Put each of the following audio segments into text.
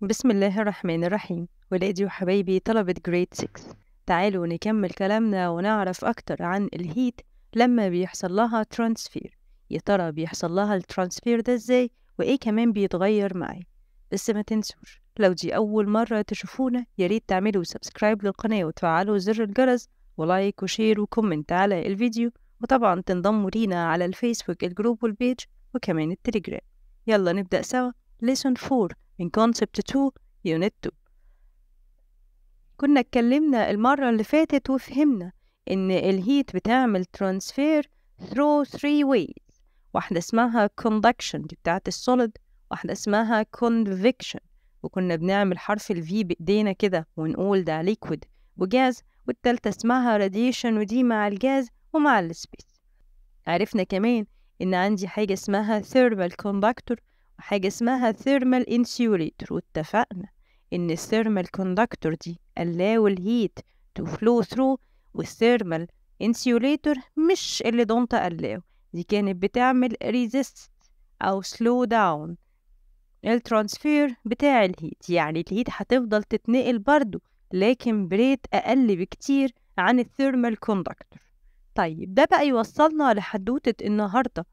بسم الله الرحمن الرحيم ولادي وحبايبي طلبة جريد 6 تعالوا نكمل كلامنا ونعرف أكتر عن الهيت لما بيحصل لها ترانسفير يا ترى بيحصل لها الترانسفير ده ازاي وإيه كمان بيتغير معي بس ما تنسوش لو دي أول مرة تشوفونا ياريت تعملوا سبسكرايب للقناة وتفعلوا زر الجرس ولايك وشير وكومنت على الفيديو وطبعا تنضموا لينا على الفيسبوك الجروب والبيج وكمان التليجرام يلا نبدأ سوا ليسون 4 In concept 2 unit 2 كنا اتكلمنا المرة اللي فاتت وفهمنا إن الهيت بتعمل transfer through three ways واحدة اسمها conduction دي بتاعت السوليد واحدة اسمها convection وكنا بنعمل حرف ال V بإيدينا كده ونقول ده liquid وجاز والتالتة اسمها radiation ودي مع الجاز ومع السبيس عرفنا كمان إن عندي حاجة اسمها thermal conductor حاجة اسمها thermal insulator واتفقنا إن thermal conductor دي allow الهيت to flow through والthermal insulator مش اللي don't allow دي كانت بتعمل resist أو slow down الترانسفير بتاع الهيت يعني الهيت هتفضل تتنقل برضو لكن بريت أقل بكتير عن الثيرمال كوندكتور طيب ده بقى يوصلنا لحدوتة النهاردة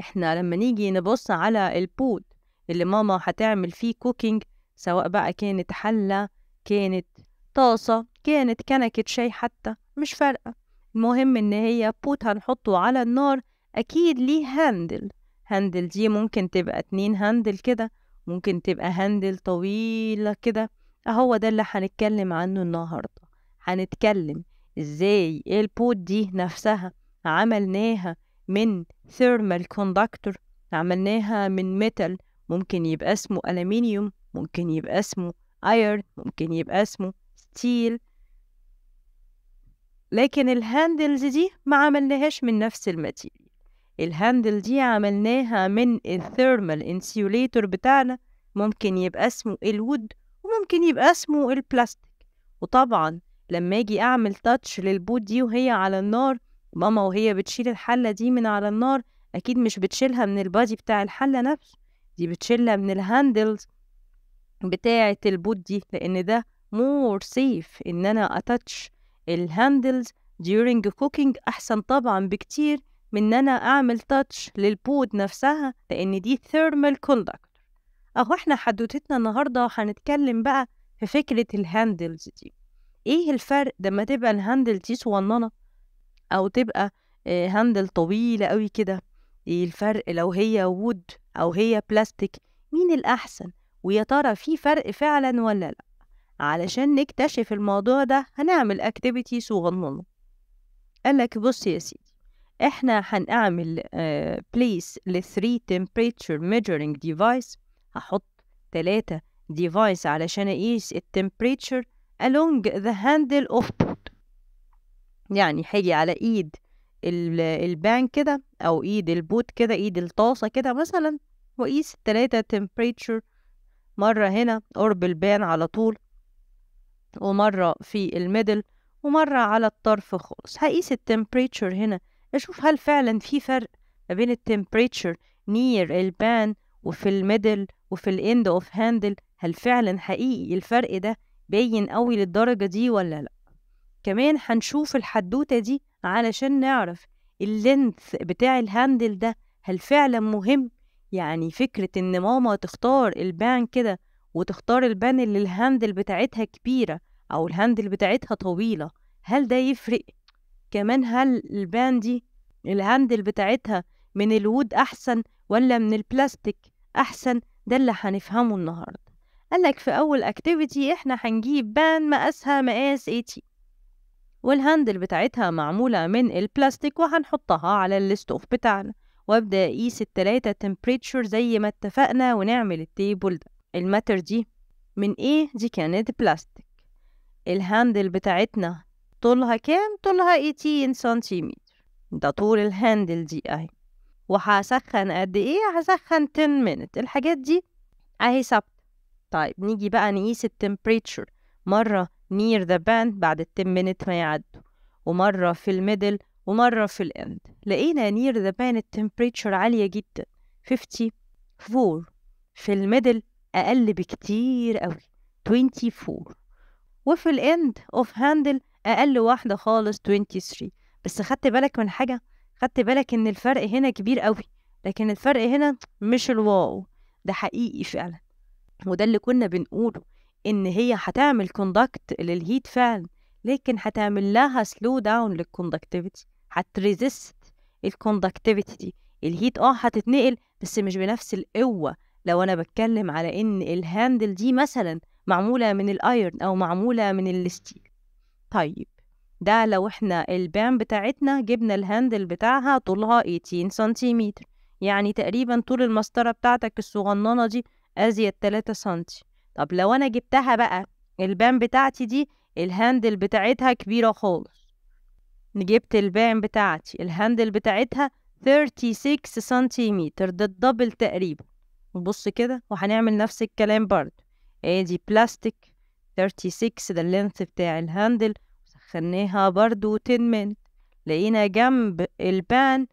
احنا لما نيجي نبص على البود اللي ماما هتعمل فيه كوكينج سواء بقى كانت حلة كانت طاسة كانت كنكة شاي حتى مش فارقة المهم ان هي بوت هنحطه على النار اكيد ليه هاندل هاندل دي ممكن تبقى اتنين هاندل كده ممكن تبقى هاندل طويلة كده اهو ده اللي هنتكلم عنه النهاردة هنتكلم ازاي البوت دي نفسها عملناها من thermal conductor عملناها من ميتال ممكن يبقى اسمه ألمنيوم ممكن يبقى اسمه ايرن ممكن يبقى اسمه ستيل لكن الهاندلز دي ما عملناهاش من نفس الماتيريال الهاندل دي عملناها من الثيرمال انسيوليتور بتاعنا ممكن يبقى اسمه الود وممكن يبقى اسمه البلاستيك وطبعا لما اجي اعمل تاتش للبود دي وهي على النار ماما وهي بتشيل الحلة دي من على النار أكيد مش بتشيلها من البادي بتاع الحلة نفسه دي بتشيلها من الهاندلز بتاعة البوت دي لأن ده مور سيف إن أنا أتاتش الهاندلز during cooking أحسن طبعا بكتير من إن أنا أعمل تاتش للبود نفسها لأن دي thermal conductor أهو إحنا حدوتتنا النهاردة هنتكلم بقى في فكرة الهاندلز دي إيه الفرق لما تبقى الهاندل دي صغننة او تبقى هاندل آه، طويله قوي كده إيه الفرق لو هي وود او هي بلاستيك مين الاحسن ويا ترى في فرق فعلا ولا لا علشان نكتشف الموضوع ده هنعمل اكتيفيتي صغننه قالك بص يا سيدي احنا هنعمل بليس آه، 3 temperature measuring ديفايس هحط تلاتة ديفايس علشان اقيس التمبريتشر along the handle of يعني هاجي على ايد البان كده او ايد البوت كده ايد الطاسه كده مثلا واقيس التلاتة temperature مرة هنا قرب البان على طول ومرة في الميدل ومرة على الطرف خالص هقيس التمبريتشر هنا اشوف هل فعلا في فرق ما بين التمبريتشر نير البان وفي الميدل وفي الاند اوف هاندل هل فعلا حقيقي الفرق ده باين قوي للدرجة دي ولا لا كمان هنشوف الحدوتة دي علشان نعرف اللينث بتاع الهاندل ده هل فعلا مهم يعني فكرة إن ماما تختار البان كده وتختار البان اللي الهاندل بتاعتها كبيرة أو الهاندل بتاعتها طويلة هل ده يفرق؟ كمان هل البان دي الهاندل بتاعتها من الود أحسن ولا من البلاستيك أحسن ده اللي هنفهمه النهاردة قالك في أول أكتيفيتي إحنا هنجيب بان مقاسها مقاس 80 والهاندل بتاعتها معمولة من البلاستيك وهنحطها على الستوف بتاعنا وابدأ اقيس التلاتة تمبريتشر زي ما اتفقنا ونعمل التيبل ده الماتر دي من ايه دي كانت بلاستيك الهاندل بتاعتنا طولها كام طولها 18 سنتيمتر ده طول الهاندل دي اهي وهسخن قد ايه هسخن 10 منت الحاجات دي اهي ثابته طيب نيجي بقى نقيس التمبريتشر مره near the band بعد ال 10 minutes ما يعدوا ومرة في الميدل ومرة في الاند لقينا near the band التمبريتشر عالية جدا 54 في الميدل أقل بكتير أوي 24 وفي الاند اوف هاندل أقل واحدة خالص 23 بس خدت بالك من حاجة خدت بالك إن الفرق هنا كبير أوي لكن الفرق هنا مش الواو ده حقيقي فعلا وده اللي كنا بنقوله ان هي هتعمل كوندكت للهيت فعلا لكن هتعمل لها سلو داون للكوندكتيفيتي هتريزست الكوندكتيفيتي دي الهيت اه هتتنقل بس مش بنفس القوه لو انا بتكلم على ان الهاندل دي مثلا معموله من الايرن او معموله من الستيل طيب ده لو احنا البام بتاعتنا جبنا الهاندل بتاعها طولها 18 سنتيمتر يعني تقريبا طول المسطرة بتاعتك الصغننة دي أزيد 3 سنتي طب لو انا جبتها بقى البان بتاعتي دي الهاندل بتاعتها كبيرة خالص جبت البان بتاعتي الهاندل بتاعتها 36 سنتيمتر ده الدبل تقريبا نبص كده وهنعمل نفس الكلام برضه ادي بلاستيك 36 ده اللينث بتاع الهاندل سخناها برضه 10 من لقينا جنب البان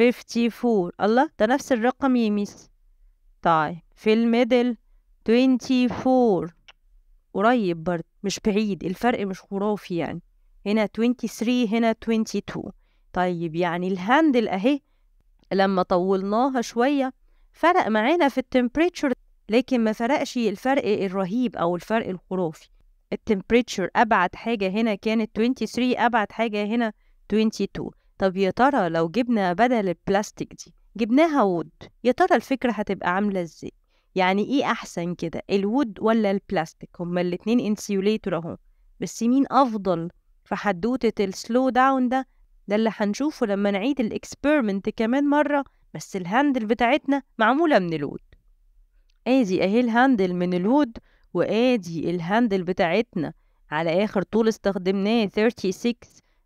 54 الله ده نفس الرقم يميس طيب في الميدل 24 قريب برد مش بعيد الفرق مش خرافي يعني هنا 23 هنا 22 طيب يعني الهاندل اهي لما طولناها شوية فرق معانا في التمبريتشر لكن ما فرقش الفرق الرهيب أو الفرق الخرافي التمبريتشر أبعد حاجة هنا كانت 23 أبعد حاجة هنا 22 طب يا ترى لو جبنا بدل البلاستيك دي جبناها وود يا ترى الفكرة هتبقى عاملة ازاي يعني ايه احسن كده الود ولا البلاستيك هما الاتنين انسيوليتور اهو بس مين افضل في حدوتة السلو داون ده ده اللي هنشوفه لما نعيد الاكسبيرمنت كمان مرة بس الهاندل بتاعتنا معمولة من الود ادي اهي الهاندل من الود وادي الهاندل بتاعتنا على اخر طول استخدمناه 36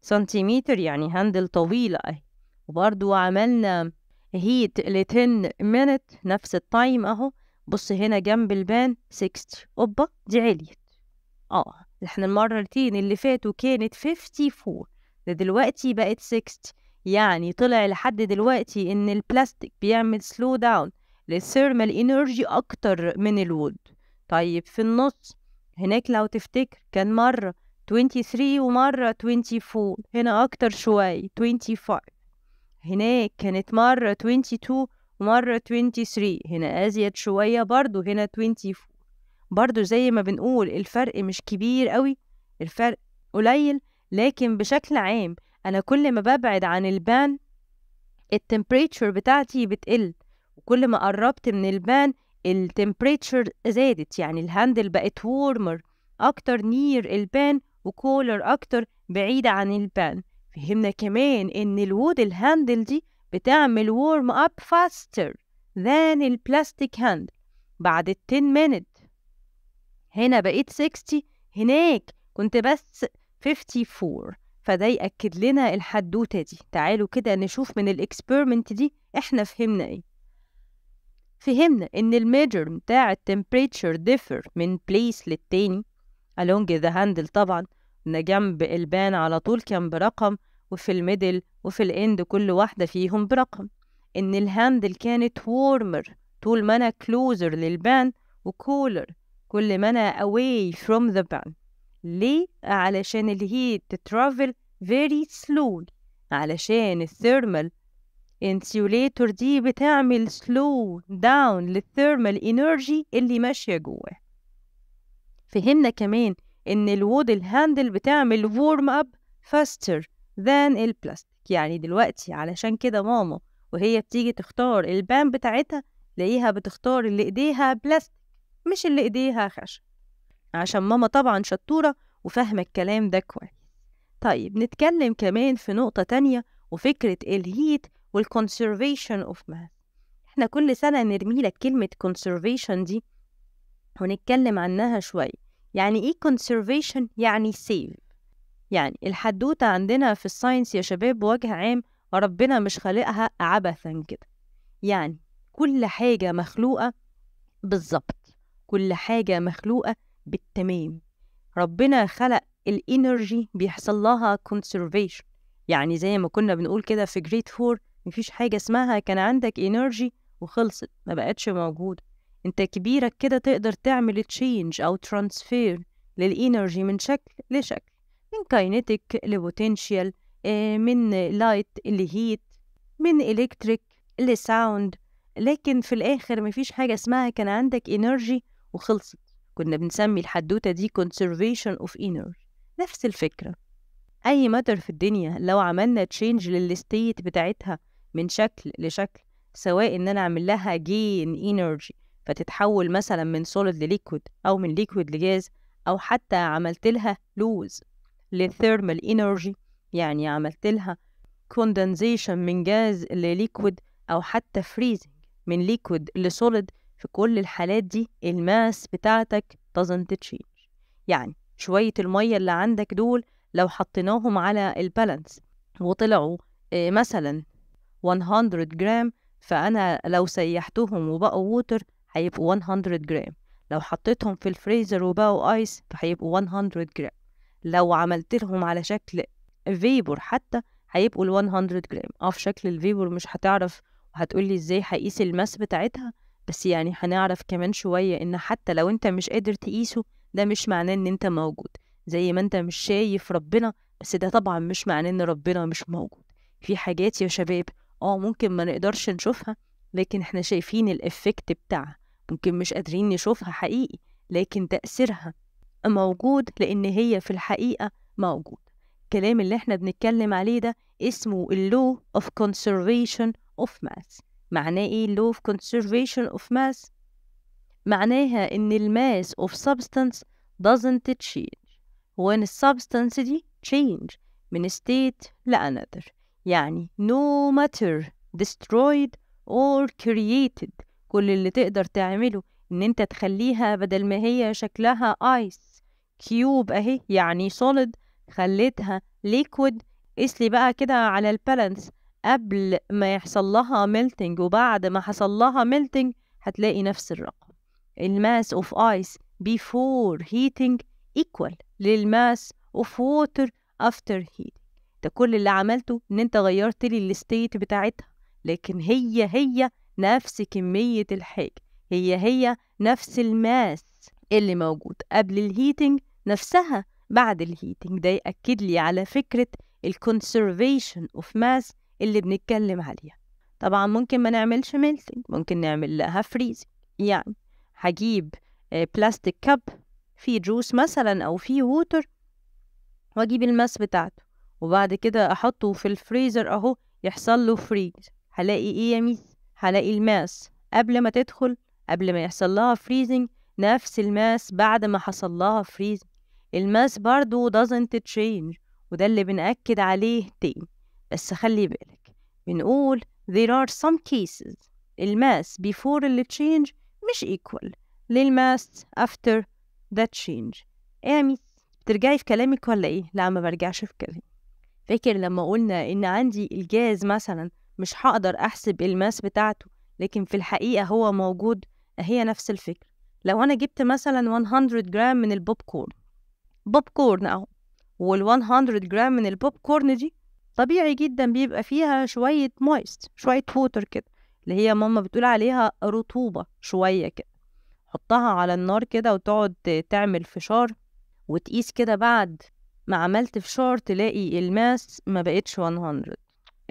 سنتيمتر يعني هاندل طويلة اهي وبرضو عملنا هيت ل 10 minute نفس التايم اهو بص هنا جنب البان 60 اوبا دي عليت اه احنا المرتين اللي فاتوا كانت 54 ده دلوقتي بقت 60 يعني طلع لحد دلوقتي ان البلاستيك بيعمل سلو داون للثيرمال انرجي اكتر من الود طيب في النص هناك لو تفتكر كان مرة 23 ومرة 24 هنا أكتر شوية 25 هناك كانت مرة 22 مرة 23 هنا أزيد شوية برضو هنا 24 برضو زي ما بنقول الفرق مش كبير قوي الفرق قليل لكن بشكل عام أنا كل ما ببعد عن البان التمبريتشر بتاعتي بتقل وكل ما قربت من البان التمبريتشر زادت يعني الهاندل بقت وورمر أكتر نير البان وكولر أكتر بعيدة عن البان فهمنا كمان إن الوود الهاندل دي بتعمل warm up faster than البلاستيك هاند بعد ال 10 minute هنا بقيت 60 هناك كنت بس 54 فده يأكد لنا الحدوتة دي تعالوا كده نشوف من الاكسبيرمنت دي احنا فهمنا ايه فهمنا ان الميجر بتاع التمبريتشر differ من بليس للتاني along the handle طبعا جنب البان على طول كان برقم وفي الميدل وفي الاند كل واحدة فيهم برقم إن الهاندل كانت warmer طول ما أنا closer للبان وكولر كل ما أنا away from the ban ليه؟ علشان الهيت تترافل very slowly علشان الثيرمال انسيوليتور دي بتعمل سلو داون للثيرمال انرجي اللي ماشيه جواه فهمنا كمان ان الوود الهاندل بتعمل وورم اب فاستر ذان البلاست يعني دلوقتي علشان كده ماما وهي بتيجي تختار البان بتاعتها تلاقيها بتختار اللي ايديها بلاستيك مش اللي ايديها خشب عشان ماما طبعا شطورة وفاهمة الكلام ده كويس طيب نتكلم كمان في نقطة تانية وفكرة الهيت والكونسرفيشن اوف ماس احنا كل سنة نرمي لك كلمة conservation دي ونتكلم عنها شوية يعني ايه conservation يعني save يعني الحدوتة عندنا في الساينس يا شباب بوجه عام ربنا مش خالقها عبثا كده يعني كل حاجة مخلوقة بالظبط كل حاجة مخلوقة بالتمام ربنا خلق الانرجي بيحصل لها conservation يعني زي ما كنا بنقول كده في جريت فور مفيش حاجة اسمها كان عندك انرجي وخلصت ما بقتش موجودة انت كبيرك كده تقدر تعمل تشينج او ترانسفير للانرجي من شكل لشكل من كاينتيك لبوتنشال آه، من لايت لهيت من إلكتريك لساوند لكن في الآخر مفيش حاجة اسمها كان عندك إنرجي وخلصت كنا بنسمي الحدوتة دي conservation of energy نفس الفكرة أي ماتر في الدنيا لو عملنا تشينج للستيت بتاعتها من شكل لشكل سواء إن أنا أعمل لها جين إنرجي فتتحول مثلا من سوليد لليكويد أو من ليكويد لجاز أو حتى عملت لها لوز للثيرمال انرجي يعني عملت لها كوندنسيشن من جاز لليكويد او حتى فريزنج من ليكويد لسوليد في كل الحالات دي الماس بتاعتك doesn't change يعني شوية المية اللي عندك دول لو حطيناهم على البالانس وطلعوا آه، مثلا 100 جرام فأنا لو سيحتهم وبقوا ووتر هيبقوا 100 جرام لو حطيتهم في الفريزر وبقوا آيس فهيبقوا 100 جرام لو عملت لهم على شكل فيبور حتى هيبقوا ال 100 جرام اه في شكل الفيبور مش هتعرف وهتقولي ازاي هقيس الماس بتاعتها بس يعني هنعرف كمان شوية ان حتى لو انت مش قادر تقيسه ده مش معناه ان انت موجود زي ما انت مش شايف ربنا بس ده طبعا مش معناه ان ربنا مش موجود في حاجات يا شباب اه ممكن ما نقدرش نشوفها لكن احنا شايفين الافكت بتاعها ممكن مش قادرين نشوفها حقيقي لكن تأثيرها موجود لأن هي في الحقيقة موجود الكلام اللي احنا بنتكلم عليه ده اسمه اللو of conservation of mass معناه ايه اللو of conservation of mass؟ معناها ان الماس of substance doesn't change وان substance دي change من state لأنذر يعني no matter destroyed or created كل اللي تقدر تعمله ان انت تخليها بدل ما هي شكلها ice كيوب اهي يعني سوليد خليتها ليكويد قيس لي بقى كده على البالانس قبل ما يحصل لها ميلتنج وبعد ما حصل لها ميلتنج هتلاقي نفس الرقم الماس اوف ايس before heating ايكوال للماس اوف ووتر after heating ده كل اللي عملته ان انت غيرت لي الستيت بتاعتها لكن هي هي نفس كمية الحاجة هي هي نفس الماس اللي موجود قبل الهيتنج نفسها بعد الهيتنج ده يأكد لي على فكرة الكونسرفيشن اوف ماس اللي بنتكلم عليها طبعا ممكن ما نعملش ميلتنج ممكن نعمل لها فريز يعني هجيب بلاستيك كاب فيه جوس مثلا او فيه ووتر واجيب الماس بتاعته وبعد كده احطه في الفريزر اهو يحصل له فريز هلاقي ايه يا ميس هلاقي الماس قبل ما تدخل قبل ما يحصل لها فريزنج نفس الماس بعد ما حصل لها فريزنج الماس برضو doesn't change وده اللي بنأكد عليه تاني بس خلي بالك بنقول there are some cases الماس before the change مش equal للماس after that change ايه يا بترجعي في كلامك ولا ايه لا ما برجعش في كلامي فاكر لما قلنا ان عندي الجاز مثلا مش هقدر احسب الماس بتاعته لكن في الحقيقة هو موجود هي نفس الفكرة لو انا جبت مثلا 100 جرام من البوب كورن بوب كورن اهو وال100 جرام من البوب كورن دي طبيعي جدا بيبقى فيها شوية مويست شوية ووتر كده اللي هي ماما بتقول عليها رطوبة شوية كده حطها على النار كده وتقعد تعمل فشار وتقيس كده بعد ما عملت فشار تلاقي الماس ما بقتش 100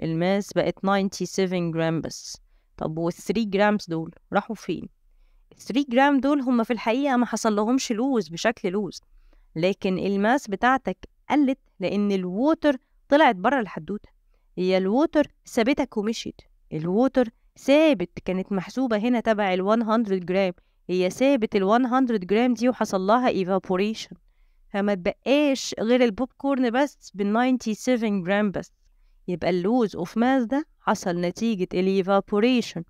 الماس بقت 97 جرام بس طب وال3 جرامز دول راحوا فين 3 جرام دول هما في الحقيقة ما حصل لهمش لوز بشكل لوز لكن الماس بتاعتك قلت لأن الووتر طلعت بره الحدوتة هي الووتر سابتك ومشيت الووتر ثابت كانت محسوبة هنا تبع ال 100 جرام هي ثابت ال 100 جرام دي وحصل لها ايفابوريشن فما تبقاش غير البوب كورن بس بال 97 جرام بس يبقى اللوز اوف ماس ده حصل نتيجة الايفابوريشن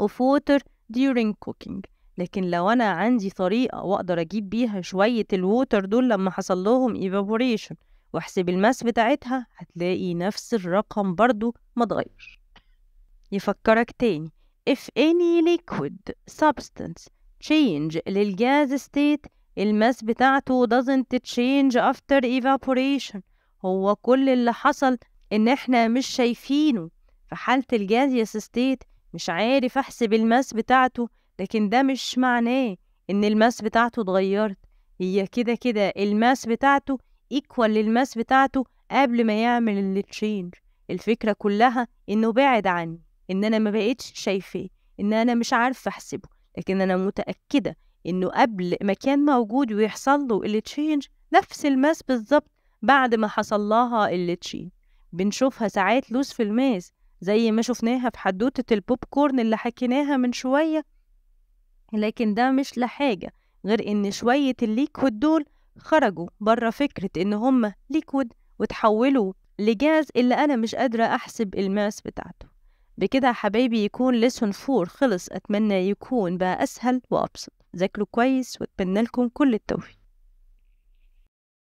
اوف ووتر during cooking لكن لو انا عندي طريقه واقدر اجيب بيها شويه الووتر دول لما حصل لهم ايفابوريشن واحسب الماس بتاعتها هتلاقي نفس الرقم برضو ما اتغيرش يفكرك تاني if any liquid substance change للجاز state الماس بتاعته doesn't change after evaporation هو كل اللي حصل ان احنا مش شايفينه في حالة الجازيس ستيت مش عارف احسب الماس بتاعته لكن ده مش معناه ان الماس بتاعته اتغيرت هي كده كده الماس بتاعته ايكوال للماس بتاعته قبل ما يعمل التشينج الفكره كلها انه بعد عني ان انا ما بقتش شايفاه ان انا مش عارفه احسبه لكن انا متاكده انه قبل ما كان موجود ويحصل له التشينج نفس الماس بالظبط بعد ما حصل لها التشينج بنشوفها ساعات لوس في الماس زي ما شفناها في حدوته البوب كورن اللي حكيناها من شويه لكن ده مش لحاجة غير إن شوية الليكويد دول خرجوا بره فكرة إن هما ليكويد وتحولوا لجاز اللي أنا مش قادرة أحسب الماس بتاعته بكده يا حبايبي يكون لسون فور خلص أتمنى يكون بقى أسهل وأبسط ذاكروا كويس وأتمنى لكم كل التوفيق